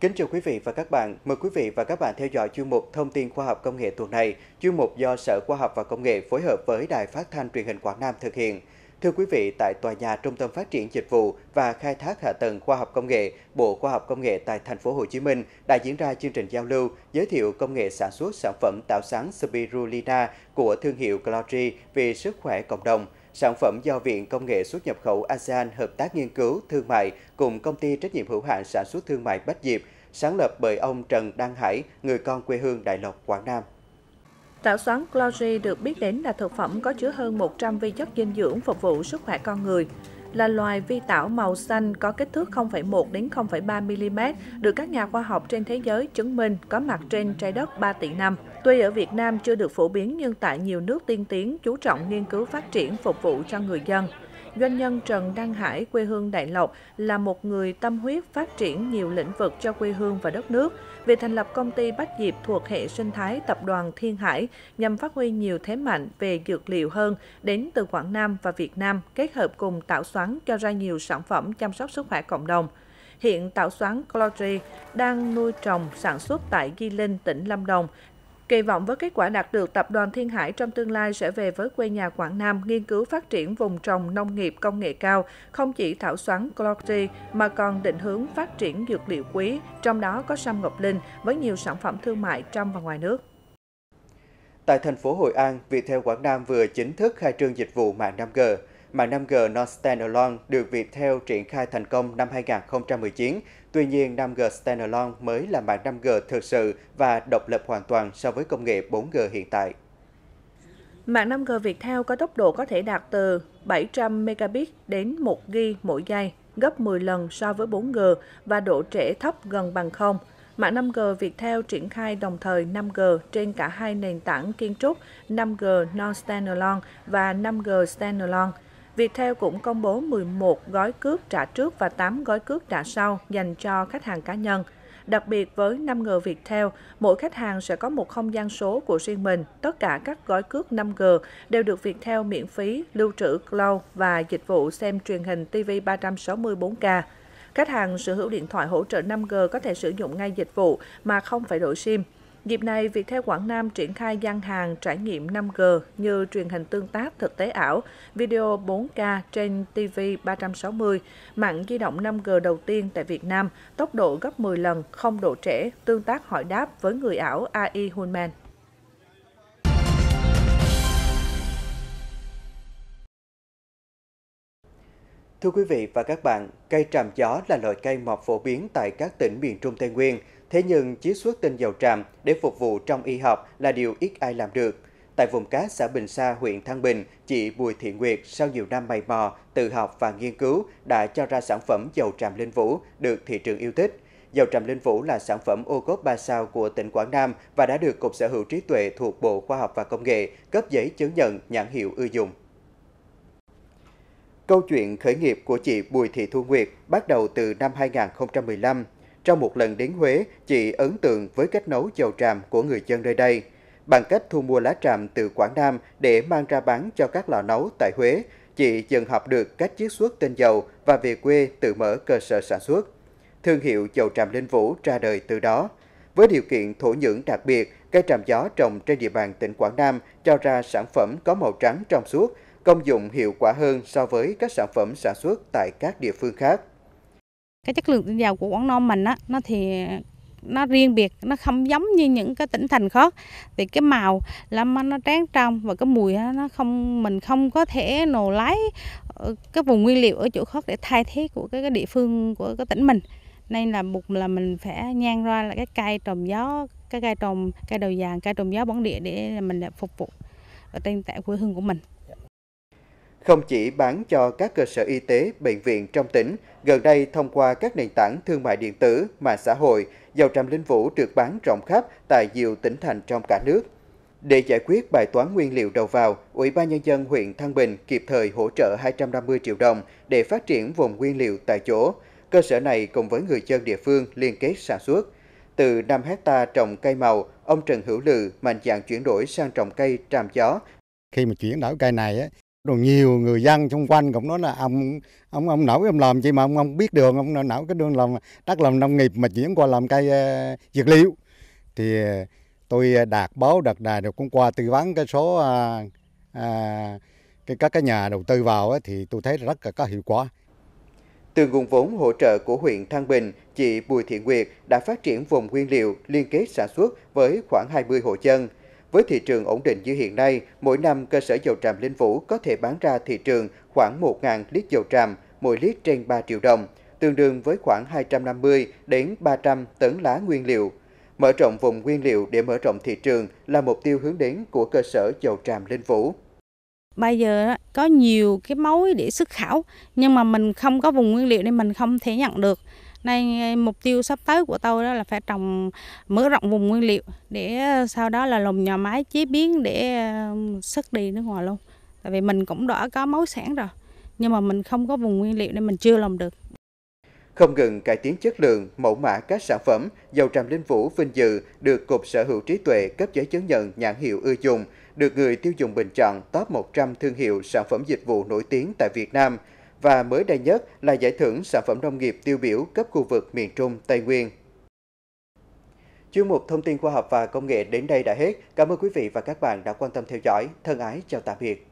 Kính chào quý vị và các bạn. Mời quý vị và các bạn theo dõi chuyên mục Thông tin khoa học công nghệ tuần này, chuyên mục do Sở Khoa học và Công nghệ phối hợp với Đài Phát thanh Truyền hình Quảng Nam thực hiện. Thưa quý vị, tại tòa nhà Trung tâm Phát triển Dịch vụ và Khai thác Hạ tầng Khoa học Công nghệ, Bộ Khoa học Công nghệ tại thành phố Hồ Chí Minh đã diễn ra chương trình giao lưu giới thiệu công nghệ sản xuất sản phẩm tạo sáng Spirulina của thương hiệu Cloudry vì sức khỏe cộng đồng – sản phẩm do Viện Công nghệ xuất nhập khẩu ASEAN hợp tác nghiên cứu thương mại cùng công ty trách nhiệm hữu hạn sản xuất thương mại Bách Diệp, sáng lập bởi ông Trần Đăng Hải, người con quê hương Đại Lộc, Quảng Nam. Tảo xoắn Clory được biết đến là thực phẩm có chứa hơn 100 vi chất dinh dưỡng phục vụ sức khỏe con người là loài vi tảo màu xanh có kích thước 0,1 đến 0,3 mm, được các nhà khoa học trên thế giới chứng minh có mặt trên trái đất 3 tỷ năm. Tuy ở Việt Nam chưa được phổ biến nhưng tại nhiều nước tiên tiến chú trọng nghiên cứu phát triển phục vụ cho người dân. Doanh nhân Trần Đăng Hải, quê hương Đại Lộc, là một người tâm huyết phát triển nhiều lĩnh vực cho quê hương và đất nước. Việc thành lập công ty Bách Diệp thuộc hệ sinh thái tập đoàn Thiên Hải nhằm phát huy nhiều thế mạnh về dược liệu hơn đến từ Quảng Nam và Việt Nam, kết hợp cùng tạo xoắn cho ra nhiều sản phẩm chăm sóc sức khỏe cộng đồng. Hiện tạo xoắn Clotry đang nuôi trồng sản xuất tại Di Linh, tỉnh Lâm Đồng Kỳ vọng với kết quả đạt được, Tập đoàn Thiên Hải trong tương lai sẽ về với quê nhà Quảng Nam nghiên cứu phát triển vùng trồng nông nghiệp công nghệ cao, không chỉ thảo xoắn Clorti mà còn định hướng phát triển dược liệu quý, trong đó có sâm Ngọc Linh với nhiều sản phẩm thương mại trong và ngoài nước. Tại thành phố Hội An, Viettel Quảng Nam vừa chính thức khai trương dịch vụ mạng 5G mạng 5G non-standalone được Viettel triển khai thành công năm 2019. Tuy nhiên, 5G standalone mới là mạng 5G thực sự và độc lập hoàn toàn so với công nghệ 4G hiện tại. Mạng 5G Viettel có tốc độ có thể đạt từ 700 megabit đến 1 g mỗi giây, gấp 10 lần so với 4G và độ trễ thấp gần bằng không. Mạng 5G Viettel triển khai đồng thời 5G trên cả hai nền tảng kiến trúc 5G non-standalone và 5G standalone. Viettel cũng công bố 11 gói cước trả trước và 8 gói cước trả sau dành cho khách hàng cá nhân. Đặc biệt với 5G Viettel, mỗi khách hàng sẽ có một không gian số của riêng mình. Tất cả các gói cước 5G đều được Viettel miễn phí, lưu trữ cloud và dịch vụ xem truyền hình TV 364K. Khách hàng sở hữu điện thoại hỗ trợ 5G có thể sử dụng ngay dịch vụ mà không phải đổi SIM. Dịp này, Viettel Quảng Nam triển khai gian hàng trải nghiệm 5G như truyền hình tương tác thực tế ảo, video 4K trên TV 360, mạng di động 5G đầu tiên tại Việt Nam, tốc độ gấp 10 lần, không độ trễ, tương tác hỏi đáp với người ảo AI Human. Thưa quý vị và các bạn, cây tràm gió là loại cây mọc phổ biến tại các tỉnh miền Trung Tây Nguyên – Thế nhưng chiết xuất tinh dầu tràm để phục vụ trong y học là điều ít ai làm được. Tại vùng cá xã Bình Sa, huyện Thăng Bình, chị Bùi Thị Nguyệt sau nhiều năm mày mò, tự học và nghiên cứu đã cho ra sản phẩm dầu tràm linh vũ được thị trường yêu thích. Dầu tràm linh vũ là sản phẩm ô cốp 3 sao của tỉnh Quảng Nam và đã được Cục Sở hữu trí tuệ thuộc Bộ Khoa học và Công nghệ cấp giấy chứng nhận nhãn hiệu ưa dùng. Câu chuyện khởi nghiệp của chị Bùi Thị Thu Nguyệt bắt đầu từ năm 2015 trong một lần đến Huế, chị ấn tượng với cách nấu dầu tràm của người dân nơi đây. Bằng cách thu mua lá tràm từ Quảng Nam để mang ra bán cho các lò nấu tại Huế, chị dần học được cách chiết xuất tinh dầu và về quê tự mở cơ sở sản xuất. Thương hiệu dầu tràm Linh Vũ ra đời từ đó. Với điều kiện thổ nhưỡng đặc biệt, cây tràm gió trồng trên địa bàn tỉnh Quảng Nam cho ra sản phẩm có màu trắng trong suốt, công dụng hiệu quả hơn so với các sản phẩm sản xuất tại các địa phương khác cái chất lượng tinh dầu của Quảng Nam mình á nó thì nó riêng biệt nó không giống như những cái tỉnh thành khác thì cái màu làm nó tráng trong và cái mùi nó không mình không có thể nổ lái ờ, cái vùng nguyên liệu ở chỗ khác để thay thế của cái, cái địa phương của cái tỉnh mình nên là buộc là mình phải nhang ra là cái cây trồng gió cái cây trồng cây đầu vàng cây trồng gió bản địa để mình phục vụ ở trên tại quê hương của mình không chỉ bán cho các cơ sở y tế, bệnh viện trong tỉnh, gần đây thông qua các nền tảng thương mại điện tử, mạng xã hội, dầu tràm linh vũ được bán rộng khắp tại nhiều tỉnh thành trong cả nước. Để giải quyết bài toán nguyên liệu đầu vào, Ủy ban Nhân dân huyện Thăng Bình kịp thời hỗ trợ 250 triệu đồng để phát triển vùng nguyên liệu tại chỗ. Cơ sở này cùng với người dân địa phương liên kết sản xuất. Từ 5 hecta trồng cây màu, ông Trần Hữu Lự mạnh dạn chuyển đổi sang trồng cây tràm gió. Khi mà chuyển đổi cây này rồi nhiều người dân xung quanh cũng nói là ông ông ông nổi ông làm chi mà ông không biết đường ông nổi cái đường làm đất làm nông nghiệp mà chuyển qua làm cây ờ, dược liệu thì ờ, tôi đạt báo đợt đài được cũng qua tư vấn cái số à, à, cái các cái nhà đầu tư vào ấy, thì tôi thấy rất là có hiệu quả từ nguồn vốn hỗ trợ của huyện Thăng Bình, chị Bùi Thị Nguyệt đã phát triển vùng nguyên liệu liên kết sản xuất với khoảng 20 hộ dân. Với thị trường ổn định như hiện nay, mỗi năm cơ sở dầu tràm Linh Vũ có thể bán ra thị trường khoảng 1.000 lít dầu tràm, mỗi lít trên 3 triệu đồng, tương đương với khoảng 250 đến 300 tấn lá nguyên liệu. Mở rộng vùng nguyên liệu để mở rộng thị trường là mục tiêu hướng đến của cơ sở dầu tràm Linh Vũ. Bây giờ có nhiều cái mối để xuất khảo, nhưng mà mình không có vùng nguyên liệu nên mình không thể nhận được. Nay mục tiêu sắp tới của tôi đó là phải trồng mở rộng vùng nguyên liệu để sau đó là lồng nhà máy chế biến để xuất đi nước ngoài luôn. Tại vì mình cũng đã có mối sản rồi, nhưng mà mình không có vùng nguyên liệu nên mình chưa lồng được. Không ngừng cải tiến chất lượng, mẫu mã các sản phẩm, dầu tràm linh vũ vinh dự được Cục Sở hữu trí tuệ cấp giấy chứng nhận nhãn hiệu ưa dùng, được người tiêu dùng bình chọn top 100 thương hiệu sản phẩm dịch vụ nổi tiếng tại Việt Nam – và mới đây nhất là giải thưởng sản phẩm nông nghiệp tiêu biểu cấp khu vực miền Trung Tây Nguyên. Chuyên mục Thông tin khoa học và công nghệ đến đây đã hết. Cảm ơn quý vị và các bạn đã quan tâm theo dõi. Thân ái chào tạm biệt.